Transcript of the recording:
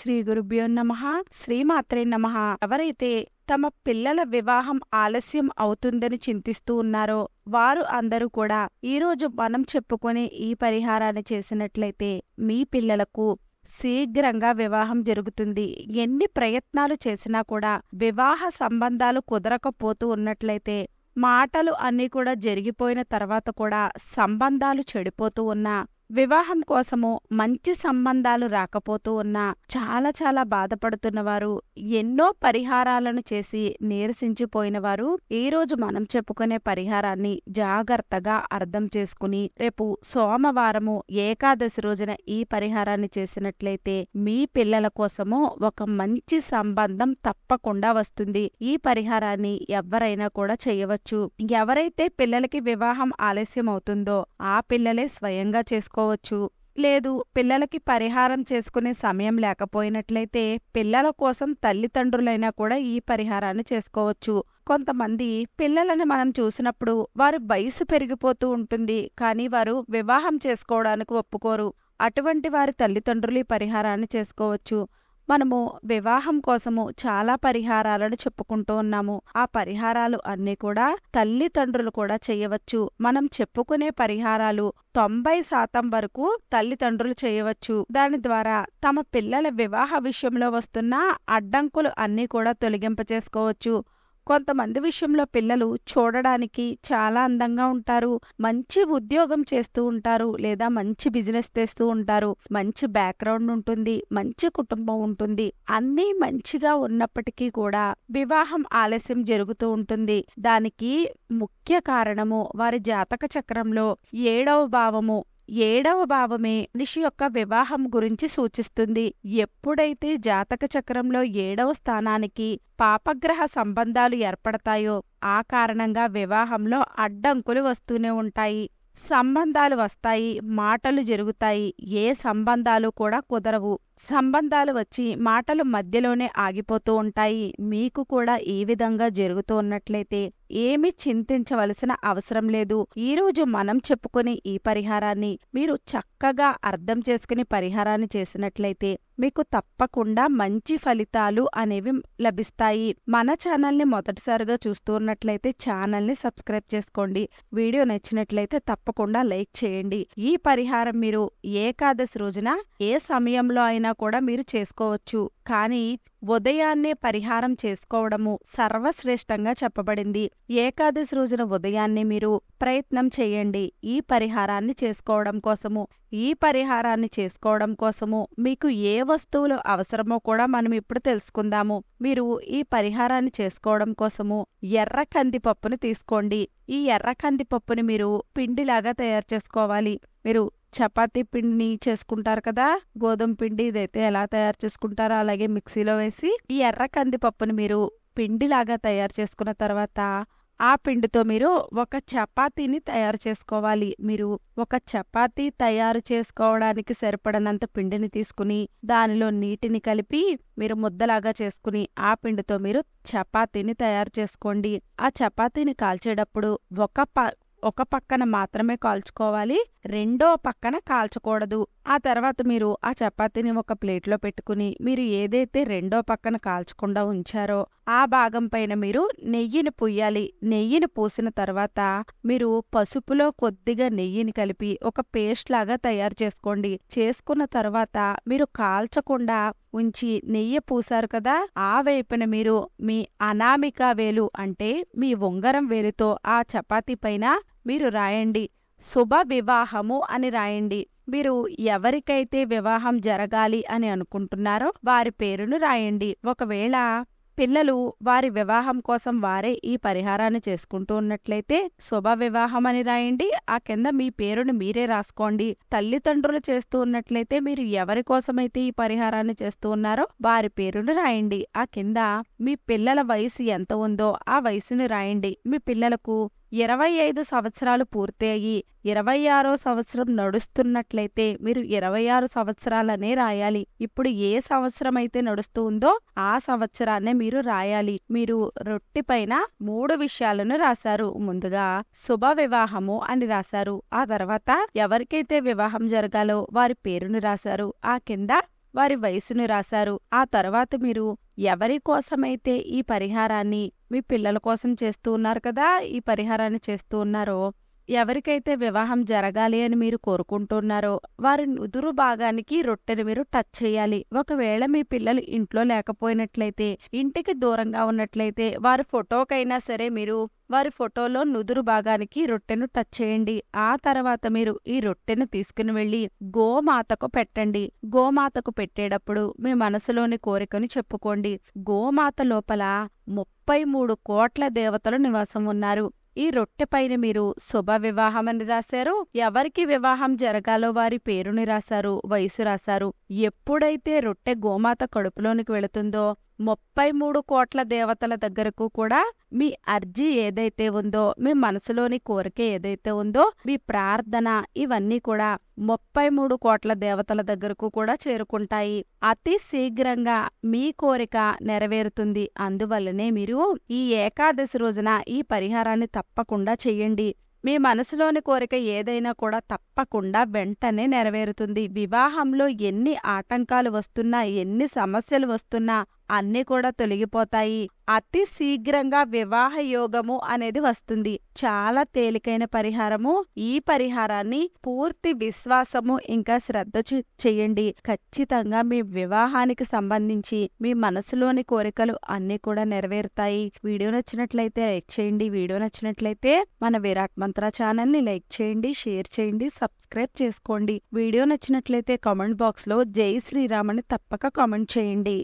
శ్రీ గురుభ్యో నమ శ్రీమాత్రే నమ ఎవరైతే తమ పిల్లల వివాహం ఆలస్యం అవుతుందని చింతిస్తూ ఉన్నారో వారు అందరూ కూడా ఈరోజు మనం చెప్పుకునే ఈ పరిహారాన్ని చేసినట్లయితే మీ పిల్లలకు శీఘ్రంగా వివాహం జరుగుతుంది ఎన్ని ప్రయత్నాలు చేసినా కూడా వివాహ సంబంధాలు కుదరకపోతూ ఉన్నట్లయితే మాటలు అన్నీ కూడా జరిగిపోయిన తర్వాత కూడా సంబంధాలు చెడిపోతూ ఉన్నా వివాహం కోసము మంచి సంబంధాలు రాకపోతూ ఉన్నా చాలా చాలా బాధపడుతున్నవారు ఎన్నో పరిహారాలను చేసి నీరసించిపోయినవారు ఈరోజు మనం చెప్పుకునే పరిహారాన్ని జాగ్రత్తగా అర్థం చేసుకుని రేపు సోమవారము ఏకాదశి రోజున ఈ పరిహారాన్ని చేసినట్లయితే మీ పిల్లల కోసము ఒక మంచి సంబంధం తప్పకుండా వస్తుంది ఈ పరిహారాన్ని ఎవరైనా కూడా చేయవచ్చు ఎవరైతే పిల్లలకి వివాహం ఆలస్యం అవుతుందో ఆ పిల్లలే స్వయంగా చేసుకో చేసుకోవచ్చు లేదు పిల్లలకి పరిహారం చేసుకునే సమయం లేకపోయినట్లయితే పిల్లల కోసం తల్లిదండ్రులైనా కూడా ఈ పరిహారాన్ని చేసుకోవచ్చు కొంతమంది పిల్లలని మనం చూసినప్పుడు వారి వయసు పెరిగిపోతూ ఉంటుంది కానీ వారు వివాహం చేసుకోవడానికి ఒప్పుకోరు అటువంటి వారి తల్లిదండ్రులు ఈ పరిహారాన్ని చేసుకోవచ్చు మనము వివాహం కోసము చాలా పరిహారాలను చెప్పుకుంటూ ఉన్నాము ఆ పరిహారాలు అన్నీ కూడా తల్లిదండ్రులు కూడా చేయవచ్చు మనం చెప్పుకునే పరిహారాలు తొంభై శాతం వరకు తల్లిదండ్రులు చేయవచ్చు దాని ద్వారా తమ పిల్లల వివాహ విషయంలో వస్తున్న అడ్డంకులు అన్నీ కూడా తొలగింప చేసుకోవచ్చు కొంతమంది విషయంలో పిల్లలు చూడడానికి చాలా అందంగా ఉంటారు మంచి ఉద్యోగం చేస్తూ ఉంటారు లేదా మంచి బిజినెస్ తెస్తూ ఉంటారు మంచి బ్యాక్గ్రౌండ్ ఉంటుంది మంచి కుటుంబం ఉంటుంది అన్నీ మంచిగా ఉన్నప్పటికీ కూడా వివాహం ఆలస్యం జరుగుతూ ఉంటుంది దానికి ముఖ్య కారణము వారి జాతక చక్రంలో ఏడవ భావము ఏడవ భావమే మనిషి యొక్క వివాహం గురించి సూచిస్తుంది ఎప్పుడైతే జాతక చక్రంలో ఏడవ స్థానానికి పాపగ్రహ సంబంధాలు ఏర్పడతాయో ఆ కారణంగా వివాహంలో అడ్డంకులు వస్తూనే ఉంటాయి సంబంధాలు వస్తాయి మాటలు జరుగుతాయి ఏ సంబంధాలు కూడా కుదరవు సంబంధాలు వచ్చి మాటలు మధ్యలోనే ఆగిపోతూ ఉంటాయి మీకు కూడా ఈ విధంగా జరుగుతూ ఉన్నట్లయితే ఏమీ చింతించవలసిన అవసరం లేదు ఈరోజు మనం చెప్పుకునే ఈ పరిహారాన్ని మీరు చక్కగా అర్థం చేసుకుని పరిహారాన్ని చేసినట్లయితే మీకు తప్పకుండా మంచి ఫలితాలు అనేవి లభిస్తాయి మన ఛానల్ని మొదటిసారిగా చూస్తున్నట్లయితే ఛానల్ని సబ్స్క్రైబ్ చేసుకోండి వీడియో నచ్చినట్లయితే తప్పకుండా లైక్ చేయండి ఈ పరిహారం మీరు ఏకాదశి రోజున ఏ సమయంలో అయినా కూడా మీరు చేసుకోవచ్చు కానీ ఉదయాన్నే పరిహారం చేసుకోవడము సర్వశ్రేష్టంగా చెప్పబడింది ఏకాదశి రోజున ఉదయాన్నే మీరు ప్రయత్నం చేయండి ఈ పరిహారాన్ని చేసుకోవడం కోసము ఈ పరిహారాన్ని చేసుకోవడం కోసము మీకు ఏ వస్తువులు అవసరమో కూడా మనం ఇప్పుడు తెలుసుకుందాము మీరు ఈ పరిహారాన్ని చేసుకోవడం కోసము ఎర్ర కందిపప్పును తీసుకోండి ఈ ఎర్ర కందిపప్పుని మీరు పిండిలాగా తయారు చేసుకోవాలి మీరు చపాతీ పిండిని చేసుకుంటారు కదా గోధుమ పిండి ఇదైతే ఎలా తయారు చేసుకుంటారో అలాగే మిక్సీలో వేసి ఈ ఎర్ర కందిపప్పుని మీరు పిండిలాగా తయారు చేసుకున్న తర్వాత ఆ పిండితో మీరు ఒక చపాతీని తయారు చేసుకోవాలి మీరు ఒక చపాతీ తయారు చేసుకోవడానికి సరిపడనంత పిండిని తీసుకుని దానిలో నీటిని కలిపి మీరు ముద్దలాగా చేసుకుని ఆ పిండితో మీరు చపాతీని తయారు చేసుకోండి ఆ చపాతీని కాల్చేటప్పుడు ఒక ఒక పక్కన మాత్రమే కాల్చుకోవాలి రెండో పక్కన కాల్చకూడదు ఆ తర్వాత మీరు ఆ చపాతీని ఒక ప్లేట్లో పెట్టుకుని మీరు ఏదైతే రెండో పక్కన కాల్చకుండా ఉంచారో ఆ భాగం పైన మీరు నెయ్యిని పుయ్యాలి నెయ్యిని పూసిన తర్వాత మీరు పసుపులో కొద్దిగా నెయ్యిని కలిపి ఒక పేస్ట్ లాగా తయారు చేసుకోండి చేసుకున్న తర్వాత మీరు కాల్చకుండా ఉంచి నెయ్యి పూశారు కదా ఆ వైపున మీరు మీ అనామిక వేలు అంటే మీ ఉంగరం వేలుతో ఆ చపాతి పైన మీరు రాయండి శుభ వివాహము అని రాయండి మీరు ఎవరికైతే వివాహం జరగాలి అని అనుకుంటున్నారో వారి పేరును రాయండి ఒకవేళ పిల్లలు వారి వివాహం కోసం వారే ఈ పరిహారాన్ని చేసుకుంటూ ఉన్నట్లయితే శుభ వివాహం అని రాయండి ఆ కింద మీ పేరును మీరే రాసుకోండి తల్లిదండ్రులు చేస్తూ ఉన్నట్లయితే మీరు ఎవరి కోసమైతే ఈ పరిహారాన్ని చేస్తూ ఉన్నారో వారి పేరును రాయండి ఆ కింద మీ పిల్లల వయసు ఎంత ఉందో ఆ వయసుని రాయండి మీ పిల్లలకు ఇరవై ఐదు సంవత్సరాలు పూర్తయి ఇరవై ఆరో సంవత్సరం నడుస్తున్నట్లయితే మీరు ఇరవై ఆరు సంవత్సరాలనే రాయాలి ఇప్పుడు ఏ సంవత్సరం అయితే నడుస్తూ ఉందో ఆ సంవత్సరాన్నే మీరు రాయాలి మీరు రొట్టిపైన పైన మూడు విషయాలను రాశారు ముందుగా శుభ వివాహము అని రాశారు ఆ తర్వాత ఎవరికైతే వివాహం జరగాలో వారి పేరును రాశారు ఆ కింద వారి వయసును రాశారు ఆ తర్వాత మీరు ఎవరి కోసమైతే ఈ పరిహారాన్ని మీ పిల్లల కోసం చేస్తూ ఉన్నారు కదా ఈ పరిహారాన్ని చేస్తూ ఉన్నారో ఎవరికైతే వివాహం జరగాలి అని మీరు కోరుకుంటున్నారో వారి నుదురు భాగానికి రొట్టెని మీరు టచ్ చేయాలి ఒకవేళ మీ పిల్లలు ఇంట్లో లేకపోయినట్లయితే ఇంటికి దూరంగా ఉన్నట్లయితే వారి ఫోటోకైనా సరే మీరు వారి ఫోటోలో నుదురు భాగానికి రొట్టెను టచ్ చేయండి ఆ తర్వాత మీరు ఈ రొట్టెను తీసుకుని వెళ్ళి గోమాతకు పెట్టండి గోమాతకు పెట్టేటప్పుడు మీ మనసులోని కోరికను చెప్పుకోండి గోమాత లోపల ముప్పై మూడు కోట్ల దేవతలు నివాసం ఉన్నారు ఈ రొట్టె పైన మీరు శుభ వివాహం అని రాశారు ఎవరికి వివాహం జరగాలో వారి పేరుని రాశారు వయసు రాశారు ఎప్పుడైతే రొట్టె గోమాత కడుపులోనికి వెళుతుందో ముప్పై మూడు కోట్ల దేవతల దగ్గరకు కూడా మీ అర్జీ ఏదైతే ఉందో మీ మనసులోని కోరిక ఏదైతే ఉందో మీ ప్రార్థన ఇవన్నీ కూడా ముప్పై మూడు కోట్ల దేవతల దగ్గరకు కూడా చేరుకుంటాయి అతి శీఘ్రంగా మీ కోరిక నెరవేరుతుంది అందువల్లనే మీరు ఈ ఏకాదశి రోజున ఈ పరిహారాన్ని తప్పకుండా చెయ్యండి మీ మనసులోని కోరిక ఏదైనా కూడా తప్పకుండా వెంటనే నెరవేరుతుంది వివాహంలో ఎన్ని ఆటంకాలు వస్తున్నా ఎన్ని సమస్యలు వస్తున్నా అన్నీ కూడా తొలగిపోతాయి అతి శీఘ్రంగా వివాహ యోగము అనేది వస్తుంది చాలా తేలికైన పరిహారము ఈ పరిహారాన్ని పూర్తి విశ్వాసము ఇంకా శ్రద్ధ చేయండి ఖచ్చితంగా మీ వివాహానికి సంబంధించి మీ మనసులోని కోరికలు అన్నీ కూడా నెరవేరుతాయి వీడియో నచ్చినట్లయితే లైక్ చేయండి వీడియో నచ్చినట్లయితే మన విరాట్ మంత్ర ఛానల్ ని లైక్ చేయండి షేర్ చేయండి సబ్స్క్రైబ్ చేసుకోండి వీడియో నచ్చినట్లయితే కామెంట్ బాక్స్ లో జై శ్రీరామ్ అని తప్పక కామెంట్ చేయండి